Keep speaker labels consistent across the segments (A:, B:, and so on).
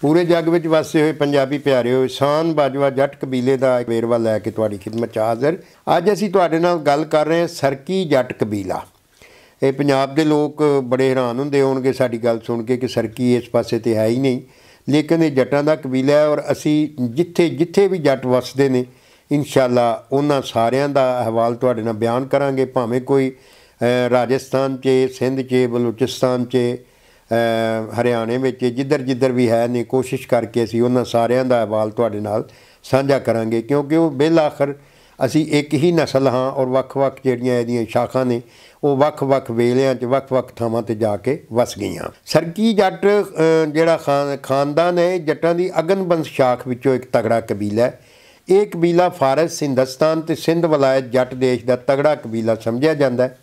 A: ਪੂਰੇ ਜੱਗ ਵਿੱਚ ਵਸੇ ਹੋਏ ਪੰਜਾਬੀ ਪਿਆਰਿਓ ਇਸ਼ਾਨ ਬਾਜਵਾ ਜੱਟ ਕਬੀਲੇ ਦਾ ਵੇਰਵਾ ਲੈ ਕੇ ਤੁਹਾਡੀ ਖਿਦਮਤ 'ਚ ਹਾਜ਼ਰ ਅੱਜ ਅਸੀਂ ਤੁਹਾਡੇ ਨਾਲ ਗੱਲ ਕਰ ਰਹੇ ਹਾਂ ਸਰਕੀ ਜੱਟ ਕਬੀਲਾ ਇਹ ਪੰਜਾਬ ਦੇ ਲੋਕ ਬੜੇ ਹੈਰਾਨ ਹੁੰਦੇ ਹੋਣਗੇ ਸਾਡੀ ਗੱਲ ਸੁਣ ਕੇ ਕਿ ਸਰਕੀ ਇਸ ਪਾਸੇ ਤੇ ਹੈ ਹੀ ਨਹੀਂ ਲੇਕਿਨ ਇਹ ਜੱਟਾਂ ਦਾ ਕਬੀਲਾ ਹੈ ਔਰ ਅਸੀਂ ਜਿੱਥੇ ਜਿੱਥੇ ਵੀ ਜੱਟ ਵਸਦੇ ਨੇ ਇਨਸ਼ਾਅੱਲਾ ਉਹਨਾਂ ਸਾਰਿਆਂ ਦਾ ਹਵਾਲ ਤੁਹਾਡੇ ਨਾਲ ਬਿਆਨ ਕਰਾਂਗੇ ਭਾਵੇਂ ਕੋਈ ਰਾਜਸਥਾਨ 'ਚ ਸਿੰਧ 'ਚ ਬਲੂਚਿਸਤਾਨ 'ਚ ਹਰਿਆਣੇ ਵਿੱਚ ਜਿੱਧਰ ਜਿੱਧਰ ਵੀ ਹੈ ਨੇ ਕੋਸ਼ਿਸ਼ ਕਰਕੇ ਅਸੀਂ ਉਹਨਾਂ ਸਾਰਿਆਂ ਦਾ ਅਹਿਵਾਲ ਤੁਹਾਡੇ ਨਾਲ ਸਾਂਝਾ ਕਰਾਂਗੇ ਕਿਉਂਕਿ ਉਹ ਬੇਲਾਖਰ ਅਸੀਂ ਇੱਕ ਹੀ نسل ਹਾਂ ਔਰ ਵੱਖ-ਵੱਖ ਜਿਹੜੀਆਂ ਇਹਦੀਆਂ ਸ਼ਾਖਾਂ ਨੇ ਉਹ ਵੱਖ-ਵੱਖ ਵੇਲਿਆਂ 'ਚ ਵੱਖ-ਵੱਖ ਥਾਵਾਂ ਤੇ ਜਾ ਕੇ ਵਸ ਗਈਆਂ ਸਰਕੀ ਜੱਟ ਜਿਹੜਾ ਖਾਨਦਾਨ ਹੈ ਜੱਟਾਂ ਦੀ ਅਗਨਬੰਸ ਸ਼ਾਖ ਵਿੱਚੋਂ ਇੱਕ ਤਗੜਾ ਕਬੀਲਾ ਹੈ ਇਹ ਕਬੀਲਾ ਫਾਰਸ ਸਿੰਧਸਤਾਨ ਤੇ ਸਿੰਧ ਵਲਾਇਤ ਜੱਟ ਦੇਸ਼ ਦਾ ਤਗੜਾ ਕਬੀਲਾ ਸਮਝਿਆ ਜਾਂਦਾ ਹੈ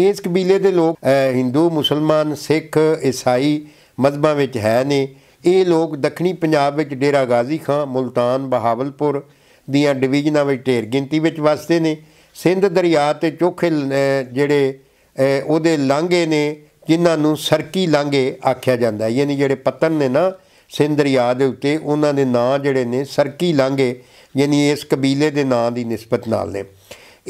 A: ਇਸ ਕਬੀਲੇ ਦੇ ਲੋਕ Hindu ਮੁਸਲਮਾਨ ਸਿੱਖ ਈਸਾਈ ਮਜ਼ਬਾਂ ਵਿੱਚ ਹੈ ਨੇ ਇਹ ਲੋਕ ਦੱਖਣੀ ਪੰਜਾਬ ਵਿੱਚ ਡੇਰਾ ਗਾਜ਼ੀ ਖਾਨ ਮੁਲਤਾਨ ਬਹਾਵਲਪੁਰ ਦੀਆਂ ਡਿਵੀਜ਼ਨਾਂ ਵਿੱਚ ਢੇਰ ਗਿਣਤੀ ਵਿੱਚ ਵਸਦੇ ਨੇ ਸਿੰਧ ਦਰਿਆ ਤੇ ਚੋਖੇ ਜਿਹੜੇ ਉਹਦੇ ਲਾਂਗੇ ਨੇ ਜਿਨ੍ਹਾਂ ਨੂੰ ਸਰਕੀ ਲਾਂਗੇ ਆਖਿਆ ਜਾਂਦਾ ਹੈ ਯਾਨੀ ਜਿਹੜੇ ਪਤਨ ਨੇ ਨਾ ਸਿੰਧ ਦਰਿਆ ਦੇ ਉੱਤੇ ਉਹਨਾਂ ਦੇ ਨਾਂ ਜਿਹੜੇ ਨੇ ਸਰਕੀ ਲਾਂਗੇ ਯਾਨੀ ਇਸ ਕਬੀਲੇ ਦੇ ਨਾਂ ਦੀ ਨਿਸਬਤ ਨਾਲ ਨੇ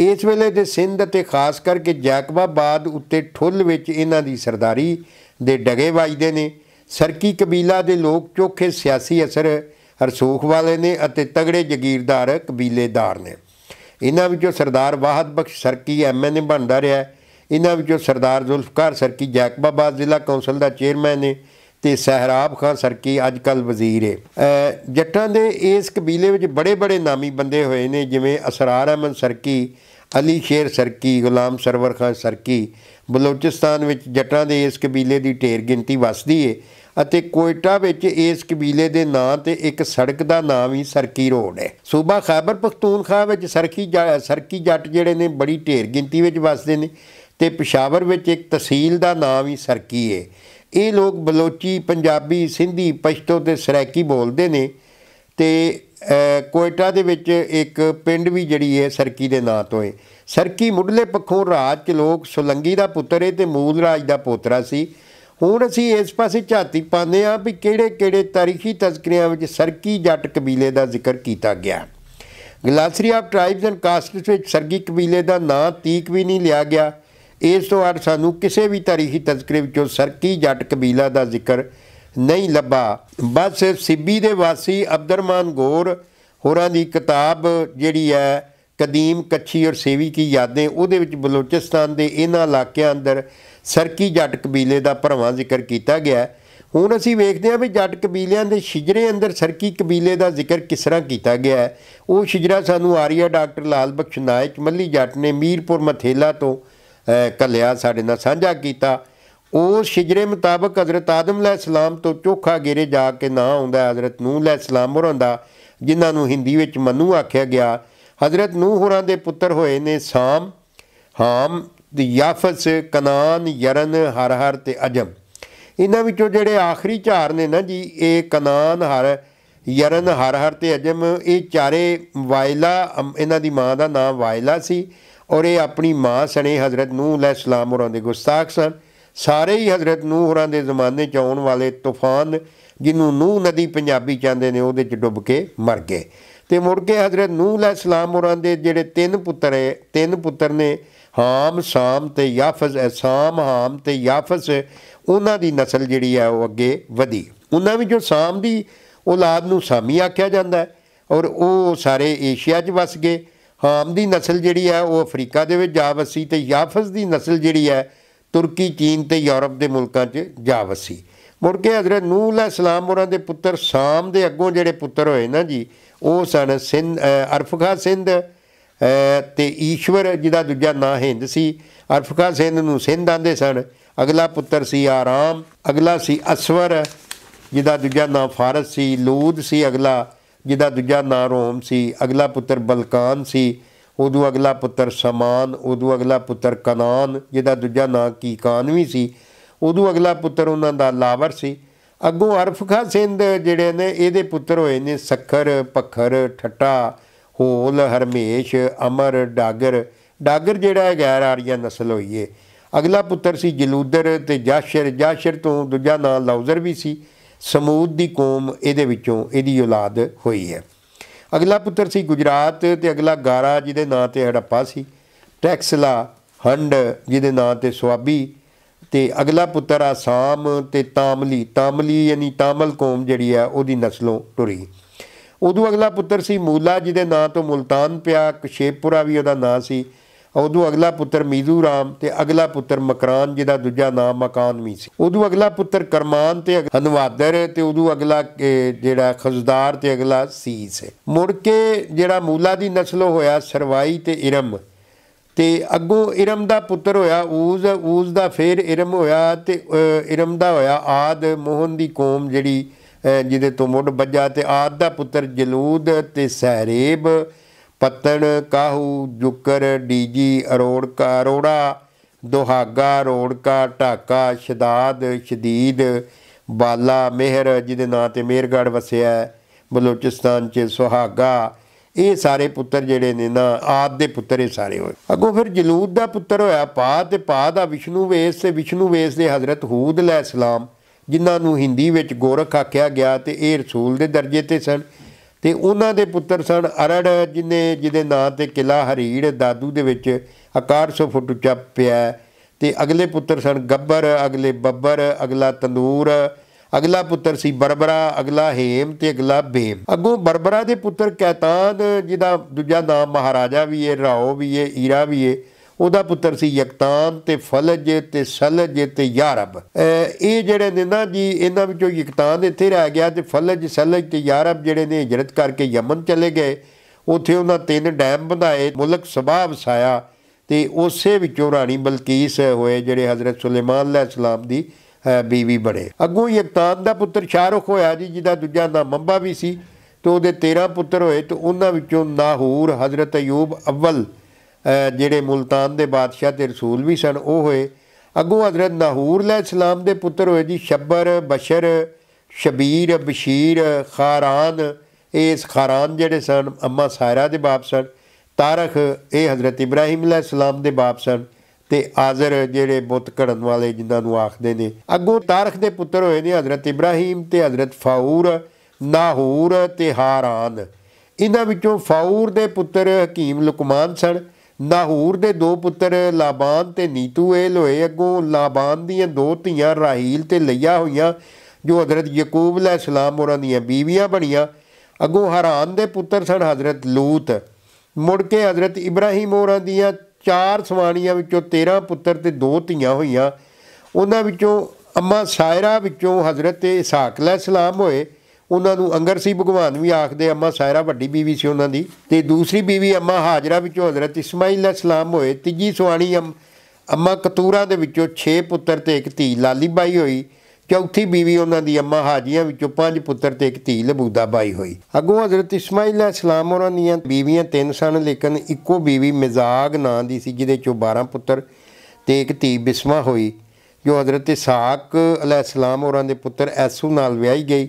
A: ਇਸ ਵੇਲੇ ਦੇ ਸਿੰਧ ਤੇ ਖਾਸ ਕਰਕੇ ਜੈਕਬਾਬਾਦ ਉੱਤੇ ਠੁੱਲ ਵਿੱਚ ਇਹਨਾਂ ਦੀ ਸਰਦਾਰੀ ਦੇ ਡਗੇ ਵੱਜਦੇ ਨੇ ਸਰਕੀ ਕਬੀਲਾ ਦੇ ਲੋਕ ਚੋਖੇ ਸਿਆਸੀ ਅਸਰ ਹਰਸੂਖ ਵਾਲੇ ਨੇ ਅਤੇ ਤਗੜੇ ਜ਼ਗੀਰਦਾਰ ਕਬੀਲੇਦਾਰ ਨੇ ਇਹਨਾਂ ਵਿੱਚੋਂ ਸਰਦਾਰ ਵਾਹਦ ਬਖਸ਼ ਸਰਕੀ ਐਮਐਨਏ ਬਣਦਾ ਰਿਹਾ ਇਹਨਾਂ ਵਿੱਚੋਂ ਸਰਦਾਰ ਜ਼ੁਲਫਕਾਰ ਸਰਕੀ ਜੈਕਬਾਬਾਦ ਜ਼ਿਲ੍ਹਾ ਕੌਂਸਲ ਦਾ ਚੇਅਰਮੈਨ ਨੇ ਤੇ ਸਹਿਰਾਬ ਖਾਨ ਸਰਕੀ ਅੱਜ ਕੱਲ ਵਜ਼ੀਰ ਹੈ ਜੱਟਾਂ ਦੇ ਇਸ ਕਬੀਲੇ ਵਿੱਚ ਬੜੇ ਬੜੇ ਨਾਮੀ ਬੰਦੇ ਹੋਏ ਨੇ ਜਿਵੇਂ ਅਸਰਾਰ ਅਹਿਮਦ ਸਰਕੀ ਅਲੀ ਸ਼ੇਰ ਸਰਕੀ ਗੁਲਾਮ ਸਰਵਰ ਖਾਨ ਸਰਕੀ ਬਲੋਚਿਸਤਾਨ ਵਿੱਚ ਜੱਟਾਂ ਦੇ ਇਸ ਕਬੀਲੇ ਦੀ ਢੇਰ ਗਿਣਤੀ ਵਸਦੀ ਹੈ ਅਤੇ ਕੋਇਟਾ ਵਿੱਚ ਇਸ ਕਬੀਲੇ ਦੇ ਨਾਂ ਤੇ ਇੱਕ ਸੜਕ ਦਾ ਨਾਮ ਵੀ ਸਰਕੀ ਰੋਡ ਹੈ ਸੂਬਾ ਖੈਬਰ ਪਖਤੂਨਖਾ ਵਿੱਚ ਸਰਕੀ ਸਰਕੀ ਜੱਟ ਜਿਹੜੇ ਨੇ ਬੜੀ ਢੇਰ ਗਿਣਤੀ ਵਿੱਚ ਵਸਦੇ ਨੇ ਤੇ ਪਸ਼ਾਵਰ ਵਿੱਚ ਇੱਕ ਤਹਿਸੀਲ ਦਾ ਨਾਮ ਵੀ ਸਰਕੀ ਹੈ ਇਹ ਲੋਕ ਬਲੋਚੀ ਪੰਜਾਬੀ ਸਿੰਧੀ ਪਸ਼ਤੋ ਤੇ ਸਰੈਕੀ ਬੋਲਦੇ ਨੇ ਤੇ ਕੋਇਟਾ ਦੇ ਵਿੱਚ ਇੱਕ ਪਿੰਡ ਵੀ ਜਿਹੜੀ ਹੈ ਸਰਕੀ ਦੇ ਨਾਂ ਤੋਂ ਹੈ ਸਰਕੀ ਮੁੱਢਲੇ ਪੱਖੋਂ ਰਾਜ ਚ ਲੋਕ ਸੁਲੰਗੀ ਦਾ ਪੁੱਤਰ ਹੈ ਤੇ ਮੂਲ ਰਾਜ ਦਾ ਪੋਤਰਾ ਸੀ ਹੁਣ ਅਸੀਂ ਇਸ ਪਾਸੇ ਝਾਤੀ ਪਾਉਂਦੇ ਆ ਵੀ ਕਿਹੜੇ-ਕਿਹੜੇ ਤਾਰੀਖੀ ਤਜ਼ਕਰਿਆਂ ਵਿੱਚ ਸਰਕੀ ਜੱਟ ਕਬੀਲੇ ਦਾ ਜ਼ਿਕਰ ਕੀਤਾ ਗਿਆ glossary of tribes and castes ਵਿੱਚ ਸਰਗੀ ਕਬੀਲੇ ਦਾ ਨਾਂ ਤੀਕ ਵੀ ਨਹੀਂ ਲਿਆ ਗਿਆ ਇਸ ਤੋਂ ਬਾਅਦ ਸਾਨੂੰ ਕਿਸੇ ਵੀ ਤਾਰੀਖੀ ਤਜ਼ਕਰੇ ਵਿੱਚੋਂ ਸਰਕੀ ਜੱਟ ਕਬੀਲਾ ਦਾ ਜ਼ਿਕਰ ਨਹੀਂ ਲੱਭਾ ਬਸ ਸਿੱਬੀ ਦੇ ਵਾਸੀ ਅਬਦਰਮਾਨ ਗੋਰ ਹੋਰਾਂ ਦੀ ਕਿਤਾਬ ਜਿਹੜੀ ਹੈ ਕਦੀਮ ਕੱਚੀ ਔਰ ਸੇਵੀ ਕੀ ਯਾਦਾਂ ਉਹਦੇ ਵਿੱਚ ਬਲੋਚਿਸਤਾਨ ਦੇ ਇਹਨਾਂ ਇਲਾਕਿਆਂ ਅੰਦਰ ਸਰਕੀ ਜੱਟ ਕਬੀਲੇ ਦਾ ਭਰਵਾਂ ਜ਼ਿਕਰ ਕੀਤਾ ਗਿਆ ਹੁਣ ਅਸੀਂ ਵੇਖਦੇ ਹਾਂ ਵੀ ਜੱਟ ਕਬੀਲਿਆਂ ਦੇ ਸ਼ਿਜਰੇ ਅੰਦਰ ਸਰਕੀ ਕਬੀਲੇ ਦਾ ਜ਼ਿਕਰ ਕਿਸ ਤਰ੍ਹਾਂ ਕੀਤਾ ਗਿਆ ਉਹ ਸ਼ਿਜਰਾ ਸਾਨੂੰ ਆਰੀਆ ਡਾਕਟਰ ਲਾਲ ਬਖਸ਼ ਨਾਇਕ ਮੱਲੀ ਜੱਟ ਨੇ ਮੀਰਪੁਰ ਮਥੇਲਾ ਤੋਂ ਕੱਲਿਆ ਸਾਡੇ ਨਾਲ ਸਾਂਝਾ ਕੀਤਾ ਉਸ ਸ਼ਿਜਰੇ ਮੁਤਾਬਕ حضرت ਆਦਮ ਅਲੈਹ ਸਲਾਮ ਤੋਂ ਚੋਖਾ ਗੇਰੇ ਜਾ ਕੇ ਨਾ ਆਉਂਦਾ حضرت ਨੂਹ ਅਲੈਹ ਸਲਾਮ ਹੋਰਾਂ ਦਾ ਜਿਨ੍ਹਾਂ ਨੂੰ ਹਿੰਦੀ ਵਿੱਚ ਮਨੂ ਆਖਿਆ ਗਿਆ حضرت ਨੂਹ ਹੋਰਾਂ ਦੇ ਪੁੱਤਰ ਹੋਏ ਨੇ ਸਾਮ ਹਾਮ ਯਾਫਸ ਕਨਾਨ ਯਰਨ ਹਰ ਹਰ ਤੇ ਅਜਮ ਇਹਨਾਂ ਵਿੱਚੋਂ ਜਿਹੜੇ ਆਖਰੀ ਚਾਰ ਨੇ ਨਾ ਜੀ ਇਹ ਕਨਾਨ ਹਰ ਯਰਨ ਹਰ ਹਰ ਤੇ ਅਜਮ ਇਹ ਚਾਰੇ ਵਾਇਲਾ ਇਹਨਾਂ ਦੀ ਮਾਂ ਦਾ ਨਾਮ ਵਾਇਲਾ ਸੀ ਔਰ ਇਹ ਆਪਣੀ ਮਾਂ ਸਣੇ ਹਜ਼ਰਤ ਨੂਹ ਅਲੈਹ ਸਲਾਮ ਹੋਰਾਂ ਦੇ ਗੁਸਤਾਖ ਸਨ ਸਾਰੇ ਹੀ ਹਜ਼ਰਤ ਨੂਹ ਹੋਰਾਂ ਦੇ ਜ਼ਮਾਨੇ 'ਚ ਆਉਣ ਵਾਲੇ ਤੂਫਾਨ ਜਿਹਨੂੰ ਨੂਹ ਨਦੀ ਪੰਜਾਬੀ ਚਾਹੁੰਦੇ ਨੇ ਉਹਦੇ 'ਚ ਡੁੱਬ ਕੇ ਮਰ ਗਏ ਤੇ ਮੁੜ ਕੇ ਹਜ਼ਰਤ ਨੂਹ ਅਲੈਹ ਸਲਾਮ ਹੋਰਾਂ ਦੇ ਜਿਹੜੇ ਤਿੰਨ ਪੁੱਤਰ ਹੈ ਤਿੰਨ ਪੁੱਤਰ ਨੇ ਹਾਮ ਸਾਮ ਤੇ ਯਾਫਜ਼ ਸਾਮ ਹਾਮ ਤੇ ਯਾਫਜ਼ ਉਹਨਾਂ ਦੀ نسل ਜਿਹੜੀ ਹੈ ਉਹ ਅੱਗੇ ਵਧੀ ਉਹਨਾਂ ਵਿੱਚੋਂ ਸਾਮ ਦੀ ਔਲਾਦ ਨੂੰ ਸਾਮੀ ਆਖਿਆ ਜਾਂਦਾ ਔਰ ਉਹ ਸਾਰੇ ਏਸ਼ੀਆ 'ਚ ਵਸ ਗਏ ਹਾਮ ਦੀ ਨਸਲ ਜਿਹੜੀ ਹੈ ਉਹ ਅਫਰੀਕਾ ਦੇ ਵਿੱਚ ਜਾ ਵਸੀ ਤੇ ਯਾਫਸ ਦੀ ਨਸਲ ਜਿਹੜੀ ਹੈ ਤੁਰਕੀ ਚੀਨ ਤੇ ਯੂਰਪ ਦੇ ਮੁਲਕਾਂ 'ਚ ਜਾ ਵਸੀ ਮੁੜ ਕੇ ਹਜ਼ਰਤ ਨੂਹ ਅਲੈ ਸਲਾਮ ਉਹਨਾਂ ਦੇ ਪੁੱਤਰ ਸ਼ਾਮ ਦੇ ਅੱਗੋਂ ਜਿਹੜੇ ਪੁੱਤਰ ਹੋਏ ਨਾ ਜੀ ਉਹ ਸਨ ਸਿੰਧ ਅਰਫਖਾ ਸਿੰਧ ਤੇ ਈਸ਼ਵਰ ਜਿਹਦਾ ਦੂਜਾ ਨਾਂ ਹਿੰਦ ਸੀ ਅਰਫਖਾ ਸਿੰਧ ਨੂੰ ਸਿੰਧ ਆਂਦੇ ਸਨ ਅਗਲਾ ਪੁੱਤਰ ਸੀ ਆਰਾਮ ਅਗਲਾ ਸੀ ਅਸਵਰ ਜਿਹਦਾ ਦੂਜਾ ਨਾਂ ਫਾਰਸ ਸੀ ਲੂਦ ਸੀ ਅਗਲਾ ਜਿਹਦਾ ਦੂਜਾ ਨਾਂ ਰੋਮ ਸੀ ਅਗਲਾ ਪੁੱਤਰ ਬਲਕਾਨ ਸੀ ਉਦੋਂ ਅਗਲਾ ਪੁੱਤਰ ਸਮਾਨ ਉਦੋਂ ਅਗਲਾ ਪੁੱਤਰ ਕਨਾਨ ਜਿਹਦਾ ਦੂਜਾ ਨਾਂ ਕੀਕਾਨ ਵੀ ਸੀ ਉਦੋਂ ਅਗਲਾ ਪੁੱਤਰ ਉਹਨਾਂ ਦਾ ਲਾਵਰ ਸੀ ਅੱਗੋਂ ਅਰਫਖਾ ਸਿੰਧ ਜਿਹੜੇ ਨੇ ਇਹਦੇ ਪੁੱਤਰ ਹੋਏ ਨੇ ਸਖਰ ਪਖਰ ਠੱਟਾ ਹੋਲ ਹਰਮੇਸ਼ ਅਮਰ ਡਾਗਰ ਡਾਗਰ ਜਿਹੜਾ ਹੈ ਗੈਰ ਆਰੀਆ ਨਸਲ ਹੋਈ ਏ ਅਗਲਾ ਪੁੱਤਰ ਸੀ ਜਲੂਦਰ ਤੇ ਜਾਸ਼ਰ ਜਾਸ਼ਰ ਤੋਂ ਦੂਜਾ ਨਾਂ ਲਾਉਜ਼ਰ ਵੀ ਸੀ ਸਮੂਦ ਦੀ ਕੌਮ ਇਹਦੇ ਵਿੱਚੋਂ ਇਹਦੀ ਔਲਾਦ ਹੋਈ ਹੈ ਅਗਲਾ ਪੁੱਤਰ ਸੀ ਗੁਜਰਾਤ ਤੇ ਅਗਲਾ ਗਾਰਾ ਜਿਹਦੇ ਨਾਂ ਤੇ ਹੜੱਪਾ ਸੀ ਟੈਕਸਲਾ ਹੰਡ ਜਿਹਦੇ ਨਾਂ ਤੇ ਸਵਾਬੀ ਤੇ ਅਗਲਾ ਪੁੱਤਰ ਆਸਾਮ ਤੇ ਤਾਮਲੀ ਤਾਮਲੀ ਯਾਨੀ ਤਾਮਲ ਕੌਮ ਜਿਹੜੀ ਆ ਉਹਦੀ ਨਸਲੋਂ ਟੁਰੀ ਉਦੋਂ ਅਗਲਾ ਪੁੱਤਰ ਸੀ ਮੂਲਾ ਜਿਹਦੇ ਨਾਂ ਤੋਂ ਮੁਲਤਾਨ ਪਿਆ ਕਸ਼ੇਪੁਰਾ ਵੀ ਉਹਦਾ ਨਾਂ ਸੀ ਉਦੋਂ ਅਗਲਾ ਪੁੱਤਰ ਮੀਦੂ ਰਾਮ ਤੇ ਅਗਲਾ ਪੁੱਤਰ ਮਕਰਾਨ ਜਿਹਦਾ ਦੂਜਾ ਨਾਮ ਮਕਾਨ ਵੀ ਸੀ ਉਦੋਂ ਅਗਲਾ ਪੁੱਤਰ ਕਰਮਾਨ ਤੇ ਹਨਵਾਦਰ ਤੇ ਉਦੋਂ ਅਗਲਾ ਜਿਹੜਾ ਖਜ਼ਦਾਰ ਤੇ ਅਗਲਾ ਸੀਸ ਮੁੜ ਕੇ ਜਿਹੜਾ ਮੂਲਾ ਦੀ ਨਸਲ ਹੋਇਆ ਸਰਵਾਈ ਤੇ ਇਰਮ ਤੇ ਅੱਗੋਂ ਇਰਮ ਦਾ ਪੁੱਤਰ ਹੋਇਆ ਊਜ਼ ਊਜ਼ ਦਾ ਫੇਰ ਇਰਮ ਹੋਇਆ ਤੇ ਇਰਮ ਦਾ ਹੋਇਆ ਆਦ ਮੋਹਨ ਦੀ ਕੌਮ ਜਿਹੜੀ ਜਿਹਦੇ ਤੋਂ ਮੁੱਢ ਬੱਜਾ ਤੇ ਆਦ ਦਾ ਪੁੱਤਰ ਜਲੂਦ ਤੇ ਸਹਿਰੇਬ ਪੱਤਣ ਕਾਹੂ ਜੁਕਰ ਡੀਜੀ ਅਰੋੜ ਕਾ ਰੋੜਾ ਦੁਹਾਗਾ ਰੋੜ ਕਾ ਢਾਕਾ ਸ਼ਦਾਦ ਸ਼ਦੀਦ ਬਾਲਾ ਮਿਹਰ ਜਿਹਦੇ ਨਾਂ ਤੇ ਮੇਰਗੜ ਵਸਿਆ ਬਲੋਚਿਸਤਾਨ 'ਚ ਸੁਹਾਗਾ ਇਹ ਸਾਰੇ ਪੁੱਤਰ ਜਿਹੜੇ ਨੇ ਨਾ ਆਦ ਦੇ ਪੁੱਤਰ ਇਹ ਸਾਰੇ ਹੋਏ ਅੱਗੋਂ ਫਿਰ ਜਲੂਦ ਦਾ ਪੁੱਤਰ ਹੋਇਆ ਪਾ ਤੇ ਪਾ ਦਾ ਵਿਸ਼ਨੂੰ ਵੇਸ ਤੇ ਵਿਸ਼ਨੂੰ ਵੇਸ ਦੇ ਹਜ਼ਰਤ ਹੂਦ ਲੈ ਸਲਾਮ ਜਿਨ੍ਹਾਂ ਨੂੰ ਹਿੰਦੀ ਵਿੱਚ ਗੋਰਖ ਆਖਿਆ ਗਿਆ ਤੇ ਇਹ ਰਸੂਲ ਦੇ ਦਰਜੇ ਤੇ ਸਨ ਤੇ ਉਹਨਾਂ ਦੇ ਪੁੱਤਰ ਸਨ ਅਰੜ ਜਿਨੇ ਜਿਹਦੇ ਨਾਂ ਤੇ ਕਿਲਾ ਹਰੀੜ ਦਾਦੂ ਦੇ ਵਿੱਚ ਆਕਾਰ 100 ਫੁੱਟ ਉੱਚਾ ਪਿਆ ਤੇ ਅਗਲੇ ਪੁੱਤਰ ਸਨ ਗੱਬਰ ਅਗਲੇ ਬੱਬਰ ਅਗਲਾ ਤੰਦੂਰ ਅਗਲਾ ਪੁੱਤਰ ਸੀ ਬਰਬਰਾ ਅਗਲਾ ਹੇਮ ਤੇ ਅਗਲਾ ਬੇਮ ਅੱਗੋਂ ਬਰਬਰਾ ਦੇ ਪੁੱਤਰ ਕੈਤਾਨ ਜਿਹਦਾ ਦੂਜਾ ਨਾਮ ਮਹਾਰਾਜਾ ਵੀ ਏ ਰਾਓ ਵੀ ਏ ਈਰਾ ਵੀ ਏ ਉਹਦਾ ਪੁੱਤਰ ਸੀ ਯਕਤਾਨ ਤੇ ਫਲਜ ਤੇ ਸਲਜ ਤੇ ਯਾਰਬ ਇਹ ਜਿਹੜੇ ਨੇ ਨਾ ਜੀ ਇਹਨਾਂ ਵਿੱਚੋਂ ਯਕਤਾਨ ਇੱਥੇ ਰਹਿ ਗਿਆ ਤੇ ਫਲਜ ਸਲਜ ਤੇ ਯਾਰਬ ਜਿਹੜੇ ਨੇ ਹਜਰਤ ਕਰਕੇ ਯਮਨ ਚਲੇ ਗਏ ਉੱਥੇ ਉਹਨਾਂ ਤਿੰਨ ਡੈਮ ਬਣਾਏ ਮੁਲਕ ਸਬਾਹ ਵਸਾਇਆ ਤੇ ਉਸੇ ਵਿੱਚੋਂ ਰਾਣੀ ਬਲਕੀਸ ਹੋਏ ਜਿਹੜੇ ਹਜ਼ਰਤ ਸੁਲੇਮਾਨ ਸੁਲੈਮਾਨ ਸਲਾਮ ਦੀ ਬੀਵੀ ਬਣੇ ਅੱਗੋਂ ਯਕਤਾਨ ਦਾ ਪੁੱਤਰ ਸ਼ਾਹਰੁਖ ਹੋਇਆ ਜੀ ਜਿਹਦਾ ਦੂਜਾ ਨਾਮ ਮੰਬਾ ਵੀ ਸੀ ਤੇ ਉਹਦੇ 13 ਪੁੱਤਰ ਹੋਏ ਤੇ ਉਹਨਾਂ ਵਿੱਚੋਂ ਨਾਹੂਰ ਹਜ਼ਰਤ ਅਯੂਬ ਅਵਲ ਜਿਹੜੇ ਮੁਲਤਾਨ ਦੇ ਬਾਦਸ਼ਾਹ ਤੇ ਰਸੂਲ ਵੀ ਸਨ ਉਹ ਹੋਏ ਅੱਗੋਂ حضرت ਨਾਹੂਰ ਲੈ ਸਲਾਮ ਦੇ ਪੁੱਤਰ ਹੋਏ ਜੀ ਸ਼ੱਬਰ ਬਸ਼ਰ ਸ਼ਬੀਰ ਬਸ਼ੀਰ ਖਾਰਾਨ ਇਸ ਖਾਰਾਨ ਜਿਹੜੇ ਸਨ ਅੰਮਾ ਸਾਇਰਾ ਦੇ ਬਾਪ ਸਨ ਤਾਰਖ ਇਹ حضرت ਇਬਰਾਹੀਮ ਲੈ ਸਲਾਮ ਦੇ ਬਾਪ ਸਨ ਤੇ ਆਜ਼ਰ ਜਿਹੜੇ ਬੁੱਤ ਘੜਨ ਵਾਲੇ ਜਿਨ੍ਹਾਂ ਨੂੰ ਆਖਦੇ ਨੇ ਅੱਗੋਂ ਤਾਰਖ ਦੇ ਪੁੱਤਰ ਹੋਏ ਨੇ حضرت ਇਬਰਾਹੀਮ ਤੇ حضرت ਫਾਉਰ ਨਾਹੂਰ ਤੇ ਹਾਰਾਨ ਇਹਨਾਂ ਵਿੱਚੋਂ ਫਾਉਰ ਦੇ ਪੁੱਤਰ ਹਕੀਮ ਲੁਕਮਾਨ ਸਨ ਨਾਹੂਰ ਦੇ ਦੋ ਪੁੱਤਰ ਲਾਬਾਨ ਤੇ ਨੀਤੂ ਇਹ ਲੋਏ ਅੱਗੋਂ ਲਾਬਾਨ ਦੀਆਂ ਦੋ ਧੀਆਂ ਰਾਹੀਲ ਤੇ ਲਈਆ ਹੋਈਆਂ ਜੋ ਹਜ਼ਰਤ ਯਾਕੂਬ ਅਲੈਹ ਸਲਾਮ ਹੋਰਾਂ ਦੀਆਂ ਬੀਵੀਆਂ ਬਣੀਆਂ ਅੱਗੋਂ ਹਰਾਨ ਦੇ ਪੁੱਤਰ ਸਨ ਹਜ਼ਰਤ ਲੂਤ ਮੁੜ ਕੇ ਹਜ਼ਰਤ ਇਬਰਾਹੀਮ ਹੋਰਾਂ ਦੀਆਂ ਚਾਰ ਸਵਾਣੀਆਂ ਵਿੱਚੋਂ 13 ਪੁੱਤਰ ਤੇ ਦੋ ਧੀਆਂ ਹੋਈਆਂ ਉਹਨਾਂ ਵਿੱਚੋਂ ਅੰਮਾ ਸਾਇਰਾ ਵਿੱਚੋਂ ਹਜ਼ਰਤ ਇਸਾਕ ਅਲੈਹ ਸਲਾਮ ਹੋਏ ਉਹਨਾਂ ਨੂੰ ਅੰਗਰ ਸੀ ਭਗਵਾਨ ਵੀ ਆਖਦੇ ਅੰਮਾ ਸਾਇਰਾ ਵੱਡੀ ਬੀਵੀ ਸੀ ਉਹਨਾਂ ਦੀ ਤੇ ਦੂਸਰੀ ਬੀਵੀ ਅੰਮਾ ਹਾਜਰਾ ਵਿੱਚੋਂ ਹਜ਼ਰਤ ਇਸਮਾਈਲ ਅਸਲਾਮ ਹੋਏ ਤੀਜੀ ਸੁਆਣੀ ਅੰਮਾ ਕਤੂਰਾ ਦੇ ਵਿੱਚੋਂ 6 ਪੁੱਤਰ ਤੇ ਇੱਕ ਧੀ ਲਾਲੀ ਬਾਈ ਹੋਈ ਚੌਥੀ ਬੀਵੀ ਉਹਨਾਂ ਦੀ ਅੰਮਾ ਹਾਜੀਆਂ ਵਿੱਚੋਂ ਪੰਜ ਪੁੱਤਰ ਤੇ ਇੱਕ ਧੀ ਲਬੂਦਾ ਬਾਈ ਹੋਈ ਅੱਗੋਂ ਹਜ਼ਰਤ ਇਸਮਾਈਲ ਅਸਲਾਮ ਉਹਨਾਂ ਦੀਆਂ ਬੀਵੀਆਂ ਤਿੰਨ ਸਨ ਲੇਕਿਨ ਇੱਕੋ ਬੀਵੀ ਮਜ਼ਾਗ ਨਾਂ ਦੀ ਸੀ ਜਿਹਦੇ ਚੋਂ 12 ਪੁੱਤਰ ਤੇ ਇੱਕ ਧੀ ਬਿਸਮਾ ਹੋਈ ਜੋ ਹਜ਼ਰਤ ਇਸਾਕ ਅਲੈਹਿਸਲਾਮ ਉਹਨਾਂ ਦੇ ਪੁੱਤਰ ਐਸੂ ਨਾਲ ਵਿਆਹੀ ਗਈ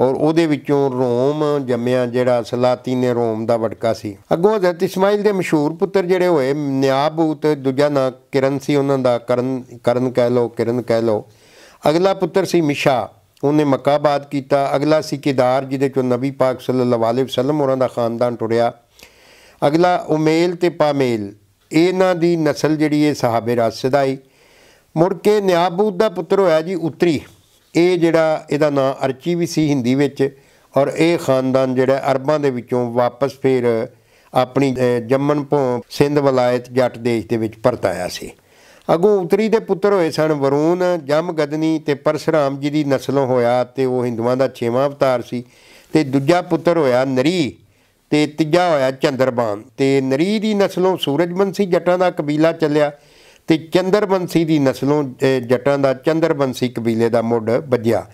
A: ਔਰ ਉਹਦੇ ਵਿੱਚੋਂ ਰੋਮ ਜੰਮਿਆ ਜਿਹੜਾ ਸਲਾਤੀ ਨੇ ਰੋਮ ਦਾ ਵਟਕਾ ਸੀ ਅੱਗੋਂ ਹਜ਼ਰਤ ਇਸਮਾਇਲ ਦੇ ਮਸ਼ਹੂਰ ਪੁੱਤਰ ਜਿਹੜੇ ਹੋਏ ਨਿਆਬੂਤ ਦੂਜਾ ਨਾਂ ਕਿਰਨ ਸੀ ਉਹਨਾਂ ਦਾ ਕਰਨ ਕਰਨ ਕਹਿ ਲੋ ਕਿਰਨ ਕਹਿ ਲੋ ਅਗਲਾ ਪੁੱਤਰ ਸੀ ਮਿਸ਼ਾ ਉਹਨੇ ਬਾਦ ਕੀਤਾ ਅਗਲਾ ਸੀ ਕਿਦਾਰ ਜਿਹਦੇ ਚੋਂ ਨਬੀ ਪਾਕ ਸੱਲੱਲਾਹੁ ਅਲੈਹਿ ਵਸੱਲਮ ਉਹਨਾਂ ਦਾ ਖਾਨਦਾਨ ਟੁਰਿਆ ਅਗਲਾ ਉਮੇਲ ਤੇ ਪਾਮੇਲ ਇਹਨਾਂ ਦੀ ਨਸਲ ਜਿਹੜੀ ਇਹ ਸਾਹਬੇ ਰਸਦਾਈ ਮੁਰਕੇ ਮੁੜ ਕੇ ਨਿਆਬੂਤ ਦਾ ਪੁੱਤਰ ਹੋਇਆ ਜੀ ਉਤਰੀ ਇਹ ਜਿਹੜਾ ਇਹਦਾ ਨਾਂ ਅਰਚੀ ਵੀ ਸੀ ਹਿੰਦੀ ਵਿੱਚ ਔਰ ਇਹ ਖਾਨਦਾਨ ਜਿਹੜਾ ਅਰਬਾਂ ਦੇ ਵਿੱਚੋਂ ਵਾਪਸ ਫੇਰ ਆਪਣੀ ਜੰਮਨ ਭੋਂ ਸਿੰਧ ਵਲਾਇਤ ਜੱਟ ਦੇਸ਼ ਦੇ ਵਿੱਚ ਪਰਤਾਇਆ ਸੀ ਅਗੋ ਉਤਰੀ ਦੇ ਪੁੱਤਰ ਹੋਏ ਸਨ ਵਰੂਨ ਜਮ ਗਦਨੀ ਤੇ ਪਰਸ਼ਰਾਮ ਜੀ ਦੀ ਨਸਲੋਂ ਹੋਇਆ ਤੇ ਉਹ ਹਿੰਦੂਆਂ ਦਾ 6ਵਾਂ ਅਵਤਾਰ ਸੀ ਤੇ ਦੂਜਾ ਪੁੱਤਰ ਹੋਇਆ ਨਰੀ ਤੇ ਤੀਜਾ ਹੋਇਆ ਚੰਦਰਬਾਨ ਤੇ ਨਰੀ ਦੀ ਨਸਲੋਂ ਸੀ ਜੱਟਾਂ ਦਾ ਕਬੀਲਾ ਚੱਲਿਆ ਤੇ ਚੰਦਰਬੰਸੀ ਦੀ ਨਸਲੋਂ ਜੱਟਾਂ ਦਾ ਚੰਦਰਬੰਸੀ ਕਬੀਲੇ ਦਾ ਮੁੱਢ ਵੱਜਿਆ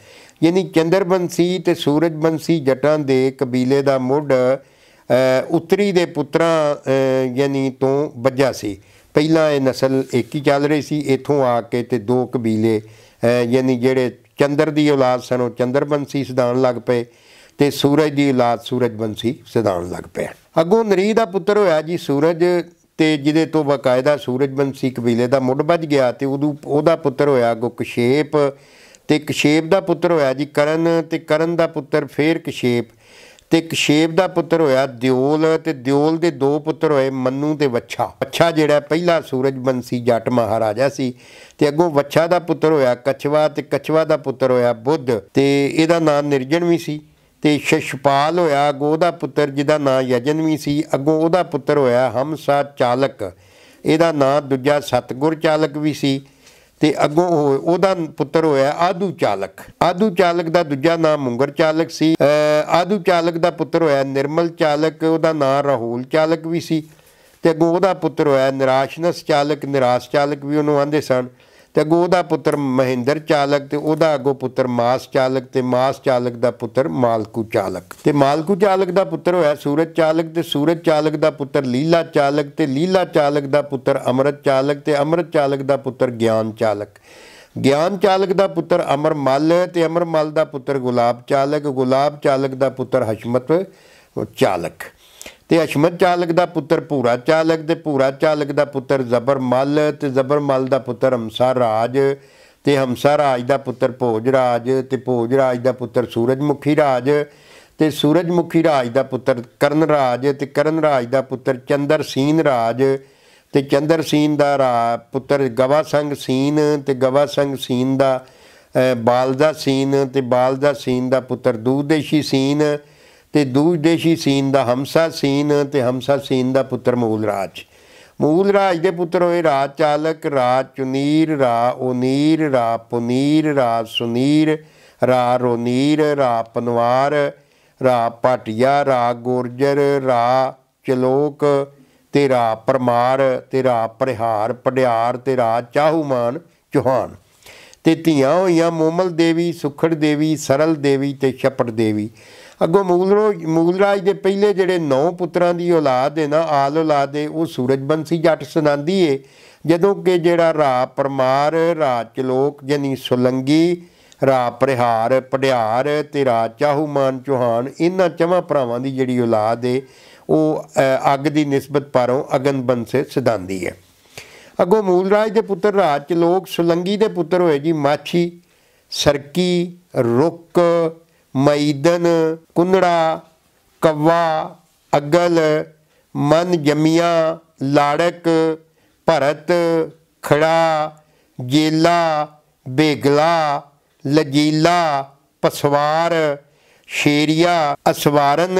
A: ਯਾਨੀ ਚੰਦਰਬੰਸੀ ਤੇ ਸੂਰਜਬੰਸੀ ਜੱਟਾਂ ਦੇ ਕਬੀਲੇ ਦਾ ਮੁੱਢ ਉੱਤਰੀ ਦੇ ਪੁੱਤਰਾਂ ਯਾਨੀ ਤੋਂ ਵੱਜਿਆ ਸੀ ਪਹਿਲਾਂ ਇਹ ਨਸਲ ਇੱਕ ਹੀ ਚੱਲ ਰਹੀ ਸੀ ਇਥੋਂ ਆ ਕੇ ਤੇ ਦੋ ਕਬੀਲੇ ਯਾਨੀ ਜਿਹੜੇ ਚੰਦਰ ਦੀ ਔਲਾਦ ਸਨ ਉਹ ਚੰਦਰਬੰਸੀ ਸਦਾਨ ਲੱਗ ਪਏ ਤੇ ਸੂਰਜ ਦੀ ਔਲਾਦ ਸੂਰਜਬੰਸੀ ਸਦਾਨ ਲੱਗ ਪਿਆ ਅੱਗੋਂ ਨਰੀ ਦਾ ਪੁੱਤਰ ਹੋਇਆ ਜੀ ਸੂਰਜ ਤੇ ਜਿਹਦੇ ਤੋਂ ਬਕਾਇਦਾ ਸੂਰਜਵੰਸ਼ੀ ਕਬੀਲੇ ਦਾ ਮੁੱਢ ਵੱਜ ਗਿਆ ਤੇ ਉਦੋਂ ਉਹਦਾ ਪੁੱਤਰ ਹੋਇਆ ਗੁਕਸ਼ੇਪ ਤੇ ਕਸ਼ੇਪ ਦਾ ਪੁੱਤਰ ਹੋਇਆ ਜੀ ਕਰਨ ਤੇ ਕਰਨ ਦਾ ਪੁੱਤਰ ਫੇਰ ਕਸ਼ੇਪ ਤੇ ਕਸ਼ੇਪ ਦਾ ਪੁੱਤਰ ਹੋਇਆ ਦਿਓਲ ਤੇ ਦਿਓਲ ਦੇ ਦੋ ਪੁੱਤਰ ਹੋਏ ਮੰਨੂ ਤੇ ਵੱਛਾ ਵੱਛਾ ਜਿਹੜਾ ਪਹਿਲਾ ਸੂਰਜਵੰਸ਼ੀ ਜੱਟ ਮਹਾਰਾਜਾ ਸੀ ਤੇ ਅੱਗੋਂ ਵੱਛਾ ਦਾ ਪੁੱਤਰ ਹੋਇਆ ਕਛਵਾ ਤੇ ਕਛਵਾ ਦਾ ਪੁੱਤਰ ਹੋਇਆ ਬੁੱਧ ਤੇ ਇਹਦਾ ਨਾਮ ਨਿਰਜਣ ਵੀ ਸੀ ਤੇ ਸ਼ਸ਼ਪਾਲ ਹੋਇਆ ਗੋਦਾ ਦਾ ਪੁੱਤਰ ਜਿਹਦਾ ਨਾਂ ਯਜਨ ਵੀ ਸੀ ਅੱਗੋਂ ਉਹਦਾ ਪੁੱਤਰ ਹੋਇਆ ਹਮਸਾ ਚਾਲਕ ਇਹਦਾ ਨਾਂ ਦੂਜਾ ਸਤਗੁਰ ਚਾਲਕ ਵੀ ਸੀ ਤੇ ਅੱਗੋਂ ਉਹਦਾ ਪੁੱਤਰ ਹੋਇਆ ਆਦੂ ਚਾਲਕ ਆਦੂ ਚਾਲਕ ਦਾ ਦੂਜਾ ਨਾਮ ਮੁੰਗਰ ਚਾਲਕ ਸੀ ਆਦੂ ਚਾਲਕ ਦਾ ਪੁੱਤਰ ਹੋਇਆ ਨਿਰਮਲ ਚਾਲਕ ਉਹਦਾ ਨਾਮ ਰਾਹੁਲ ਚਾਲਕ ਵੀ ਸੀ ਤੇ ਅੱਗੋਂ ਉਹਦਾ ਪੁੱਤਰ ਹੋਇਆ ਨਿਰਾਸ਼ਨਸ ਚਾਲਕ ਨਿਰਾਸ਼ ਚਾਲਕ ਵੀ ਉਹਨੂੰ ਆਂਦੇ ਸਨ ਤੇ ਅਗੋ ਉਹਦਾ ਪੁੱਤਰ ਮਹਿੰਦਰ ਚਾਲਕ ਤੇ ਉਹਦਾ ਅਗੋ ਪੁੱਤਰ ਮਾਸ ਚਾਲਕ ਤੇ ਮਾਸ ਚਾਲਕ ਦਾ ਪੁੱਤਰ ਮਾਲਕੂ ਚਾਲਕ ਤੇ ਮਾਲਕੂ ਚਾਲਕ ਦਾ ਪੁੱਤਰ ਹੋਇਆ ਸੂਰਜ ਚਾਲਕ ਤੇ ਸੂਰਜ ਚਾਲਕ ਦਾ ਪੁੱਤਰ ਲੀਲਾ ਚਾਲਕ ਤੇ ਲੀਲਾ ਚਾਲਕ ਦਾ ਪੁੱਤਰ ਅਮਰਤ ਚਾਲਕ ਤੇ ਅਮਰਤ ਚਾਲਕ ਦਾ ਪੁੱਤਰ ਗਿਆਨ ਚਾਲਕ ਗਿਆਨ ਚਾਲਕ ਦਾ ਪੁੱਤਰ ਅਮਰ ਮਲ ਤੇ ਅਮਰ ਮਲ ਦਾ ਪੁੱਤਰ ਗੁਲਾਬ ਚਾਲਕ ਗੁਲਾਬ ਚਾਲਕ ਦਾ ਪੁੱਤਰ ਹਸ਼ਮਤ ਚਾਲਕ ਤੇ ਅਸ਼ਮਤ ਚਾਲਕ ਦਾ ਪੁੱਤਰ ਪੂਰਾ ਚਾਲਕ ਤੇ ਪੂਰਾ ਚਾਲਕ ਦਾ ਪੁੱਤਰ ਜ਼ਬਰਮਲ ਤੇ ਜ਼ਬਰਮਲ ਦਾ ਪੁੱਤਰ ਹਮਸਾ ਰਾਜ ਤੇ ਹਮਸਾ ਰਾਜ ਦਾ ਪੁੱਤਰ ਭੋਜ ਰਾਜ ਤੇ ਭੋਜ ਰਾਜ ਦਾ ਪੁੱਤਰ ਸੂਰਜਮੁਖੀ ਰਾਜ ਤੇ ਸੂਰਜਮੁਖੀ ਰਾਜ ਦਾ ਪੁੱਤਰ ਕਰਨ ਰਾਜ ਤੇ ਕਰਨ ਰਾਜ ਦਾ ਪੁੱਤਰ ਚੰਦਰ ਸੀਨ ਰਾਜ ਤੇ ਚੰਦਰ ਸੀਨ ਦਾ ਪੁੱਤਰ ਗਵਾ ਸੰਗ ਸੀਨ ਤੇ ਗਵਾ ਸੰਗ ਸੀਨ ਦਾ ਬਾਲਦਾ ਸੀਨ ਤੇ ਬਾਲਦਾ ਸੀਨ ਦਾ ਪੁੱਤਰ ਦੂਦੇਸ਼ੀ ਸੀਨ ਤੇ ਦੂਜ ਦੇਸ਼ੀ ਸੀਨ ਦਾ ਹਮਸਾ ਸੀਨ ਤੇ ਹਮਸਾ ਸੀਨ ਦਾ ਪੁੱਤਰ ਮੂਲ ਰਾਜ ਮੂਲ ਰਾਜ ਦੇ ਪੁੱਤਰ ਹੋਏ ਰਾਜ ਚਾਲਕ ਰਾਜ ਚੁਨੀਰ ਰਾ ਉਨੀਰ ਰਾ ਪੁਨੀਰ ਰਾ ਸੁਨੀਰ ਰਾ ਰੋਨੀਰ ਰਾ ਪਨਵਾਰ ਰਾ ਪਟਿਆ ਰਾ ਗੁਰਜਰ ਰਾ ਚਲੋਕ ਤੇ ਰਾ ਪਰਮਾਰ ਤੇ ਰਾ ਪ੍ਰਹਾਰ ਪੜਿਆਰ ਤੇ ਰਾ ਚਾਹੂਮਾਨ ਚੋਹਾਨ ਤੇ ਧੀਆਂ ਹੋਈਆਂ ਮੋਮਲ ਦੇਵੀ ਸੁਖੜ ਦੇਵੀ ਸਰਲ ਦੇਵੀ ਤੇ ਛਪੜ ਦੇਵੀ ਅੱਗੋਂ ਮੂਲਰੋ ਮੂਲਰਾਜ ਦੇ ਪਹਿਲੇ ਜਿਹੜੇ ਨੌ ਪੁੱਤਰਾਂ ਦੀ ਔਲਾਦ ਹੈ ਨਾ ਆਲ ਔਲਾਦ ਹੈ ਉਹ ਸੂਰਜਬੰਸੀ ਜੱਟ ਸੁਣਾਉਂਦੀ ਏ ਜਦੋਂ ਕਿ ਜਿਹੜਾ ਰਾ ਪਰਮਾਰ ਰਾਜ ਲੋਕ ਜਨੀ ਸੁਲੰਗੀ ਰਾ ਪ੍ਰਿਹਾਰ ਪੜਿਆਰ ਤੇ ਰਾ ਚਾਹੂ ਮਾਨ ਚੋਹਾਨ ਇਹਨਾਂ ਚਵਾਂ ਭਰਾਵਾਂ ਦੀ ਜਿਹੜੀ ਔਲਾਦ ਏ ਉਹ ਅੱਗ ਦੀ ਨਿਸਬਤ ਪਰੋਂ ਅਗਨ ਬੰਸੇ ਸਿਧਾਂਦੀ ਹੈ ਅੱਗੋਂ ਮੂਲਰਾਜ ਦੇ ਪੁੱਤਰ ਰਾਜ ਲੋਕ ਸੁਲੰਗੀ ਦੇ ਪੁੱਤਰ ਹੋਏ ਜੀ ਮਾਛੀ ਸਰਕੀ ਰੁੱਕ ਮੈਦਨ ਕੁੰਨੜਾ ਕੱਵਾ ਅਗਲ ਮਨ ਜਮੀਆਂ ਲਾੜਕ ਭਰਤ ਖੜਾ ਜੇਲਾ ਬੇਗਲਾ ਲਜੀਲਾ ਪਸਵਾਰ ਸ਼ੇਰੀਆ ਅਸਵਾਰਨ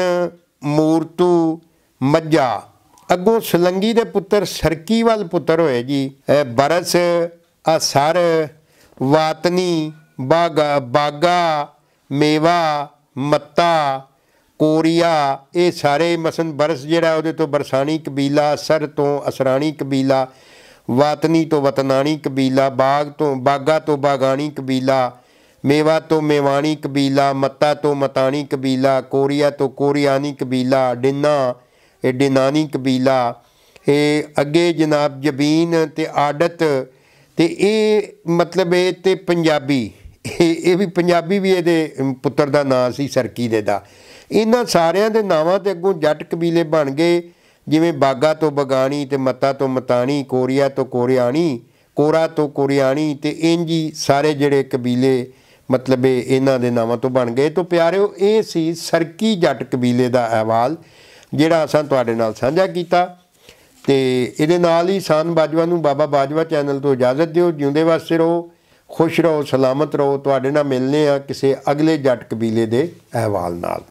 A: ਮੂਰਤੂ ਮੱਜਾ ਅੱਗੋਂ ਸੁਲੰਗੀ ਦੇ ਪੁੱਤਰ ਸਰਕੀਵਾਲ ਪੁੱਤਰ ਹੋਏ ਜੀ ਐ ਬਰਸ ਅਸਰ ਵਾਤਨੀ ਬਾਗਾ ਬਾਗਾ ਮੇਵਾ ਮੱਤਾ ਕੋਰੀਆ ਇਹ ਸਾਰੇ ਮਸਨ ਬਰਸ ਜਿਹੜਾ ਉਹਦੇ ਤੋਂ ਬਰਸਾਣੀ ਕਬੀਲਾ ਸਰ ਤੋਂ ਅਸਰਾਣੀ ਕਬੀਲਾ ਵਾਤਨੀ ਤੋਂ ਵਤਨਾਣੀ ਕਬੀਲਾ ਬਾਗ ਤੋਂ ਬਾਗਾ ਤੋਂ ਬਾਗਾਣੀ ਕਬੀਲਾ ਮੇਵਾ ਤੋਂ ਮੇਵਾਣੀ ਕਬੀਲਾ ਮੱਤਾ ਤੋਂ ਮਤਾਣੀ ਕਬੀਲਾ ਕੋਰੀਆ ਤੋਂ ਕੋਰੀਆਨੀ ਕਬੀਲਾ ਡਿੰਨਾ ਇਹ ਡਿਨਾਨੀ ਕਬੀਲਾ ਇਹ ਅੱਗੇ ਜਨਾਬ ਜਬੀਨ ਤੇ ਆਡਤ ਤੇ ਇਹ ਮਤਲਬ ਇਹ ਤੇ ਪੰਜਾਬੀ ਇਹ ਇਹ ਵੀ ਪੰਜਾਬੀ ਵੀ ਇਹਦੇ ਪੁੱਤਰ ਦਾ ਨਾਂ ਸੀ ਸਰਕੀ ਦੇ ਦਾ ਇਹਨਾਂ ਸਾਰਿਆਂ ਦੇ ਨਾਵਾਂ ਤੇ ਅੱਗੋਂ ਜੱਟ ਕਬੀਲੇ ਬਣ ਗਏ ਜਿਵੇਂ ਬਾਗਾ ਤੋਂ ਬਗਾਣੀ ਤੇ ਮੱਤਾ ਤੋਂ ਮਤਾਣੀ ਕੋਰੀਆ ਤੋਂ ਕੋਰੀਆਣੀ ਕੋਰਾ ਤੋਂ ਕੋਰੀਆਣੀ ਤੇ ਇੰਜੀ ਸਾਰੇ ਜਿਹੜੇ ਕਬੀਲੇ ਮਤਲਬ ਇਹਨਾਂ ਦੇ ਨਾਵਾਂ ਤੋਂ ਬਣ ਗਏ ਤੋਂ ਪਿਆਰਿਓ ਇਹ ਸੀ ਸਰਕੀ ਜੱਟ ਕਬੀਲੇ ਦਾ ਅਹਿਵਾਲ ਜਿਹੜਾ ਅਸਾਂ ਤੁਹਾਡੇ ਨਾਲ ਸਾਂਝਾ ਕੀਤਾ ਤੇ ਇਹਦੇ ਨਾਲ ਹੀ ਸਾਨ ਬਾਜਵਾ ਨੂੰ ਬਾਬਾ ਬਾਜਵਾ ਚੈਨਲ ਤੋਂ ਇਜਾਜ਼ਤ ਦਿਓ ਜਿਉਂਦੇ ਵਾਸਤੇ ਰਹੋ ਖੁਸ਼ ਰਹੋ ਸਲਾਮਤ ਰਹੋ ਤੁਹਾਡੇ ਨਾਲ ਮਿਲਨੇ ਆ ਕਿਸੇ ਅਗਲੇ ਜੱਟ ਕਬੀਲੇ ਦੇ ਅਹਿਵਾਲ ਨਾਲ